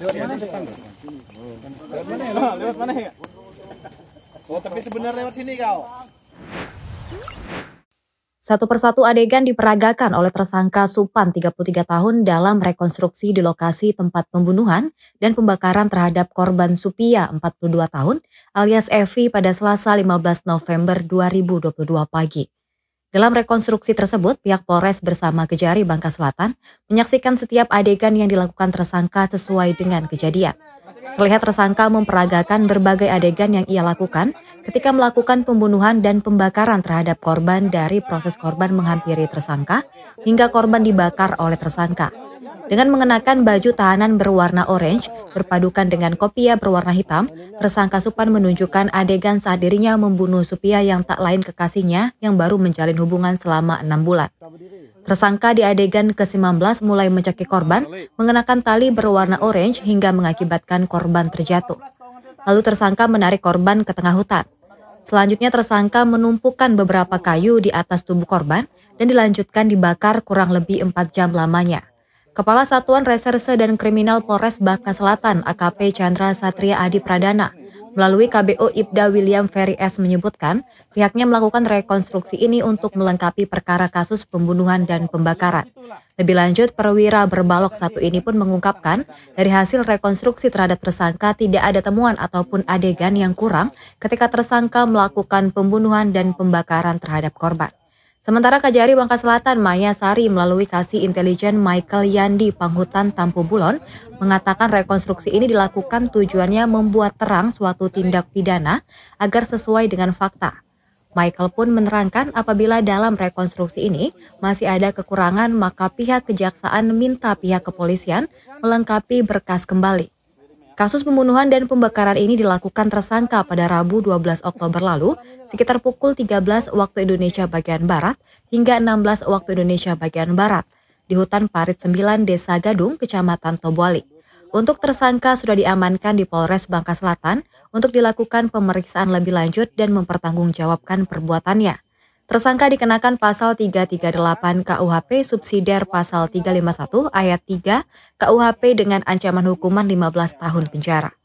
Lewat mana? Lewat ya? Oh, tapi sebenarnya lewat sini kau. Satu persatu adegan diperagakan oleh tersangka Supan 33 tahun dalam rekonstruksi di lokasi tempat pembunuhan dan pembakaran terhadap korban Supia 42 tahun alias Evi pada Selasa 15 November 2022 pagi. Dalam rekonstruksi tersebut, pihak Polres bersama Kejari Bangka Selatan menyaksikan setiap adegan yang dilakukan tersangka sesuai dengan kejadian. Terlihat tersangka memperagakan berbagai adegan yang ia lakukan ketika melakukan pembunuhan dan pembakaran terhadap korban dari proses korban menghampiri tersangka hingga korban dibakar oleh tersangka. Dengan mengenakan baju tahanan berwarna orange, berpadukan dengan kopiah berwarna hitam, tersangka Supan menunjukkan adegan saat dirinya membunuh Supia yang tak lain kekasihnya yang baru menjalin hubungan selama enam bulan. Tersangka di adegan ke-19 mulai mencekik korban, mengenakan tali berwarna orange hingga mengakibatkan korban terjatuh. Lalu tersangka menarik korban ke tengah hutan. Selanjutnya tersangka menumpukan beberapa kayu di atas tubuh korban dan dilanjutkan dibakar kurang lebih 4 jam lamanya. Kepala Satuan Reserse dan Kriminal Polres Bakka Selatan AKP Chandra Satria Adi Pradana. Melalui KBO Ibda William Ferry S. menyebutkan, pihaknya melakukan rekonstruksi ini untuk melengkapi perkara kasus pembunuhan dan pembakaran. Lebih lanjut, perwira berbalok satu ini pun mengungkapkan, dari hasil rekonstruksi terhadap tersangka tidak ada temuan ataupun adegan yang kurang ketika tersangka melakukan pembunuhan dan pembakaran terhadap korban. Sementara Kajari Bangka Selatan Maya Sari melalui kasih intelijen Michael Yandi Panghutan Tampu Bulon mengatakan rekonstruksi ini dilakukan tujuannya membuat terang suatu tindak pidana agar sesuai dengan fakta. Michael pun menerangkan apabila dalam rekonstruksi ini masih ada kekurangan maka pihak kejaksaan minta pihak kepolisian melengkapi berkas kembali. Kasus pembunuhan dan pembakaran ini dilakukan tersangka pada Rabu 12 Oktober lalu sekitar pukul 13 waktu Indonesia bagian Barat hingga 16 waktu Indonesia bagian Barat di hutan Parit 9 Desa Gadung, Kecamatan Tobuali. Untuk tersangka sudah diamankan di Polres Bangka Selatan untuk dilakukan pemeriksaan lebih lanjut dan mempertanggungjawabkan perbuatannya. Tersangka dikenakan pasal 338 KUHP subsidiar pasal 351 ayat 3 KUHP dengan ancaman hukuman 15 tahun penjara.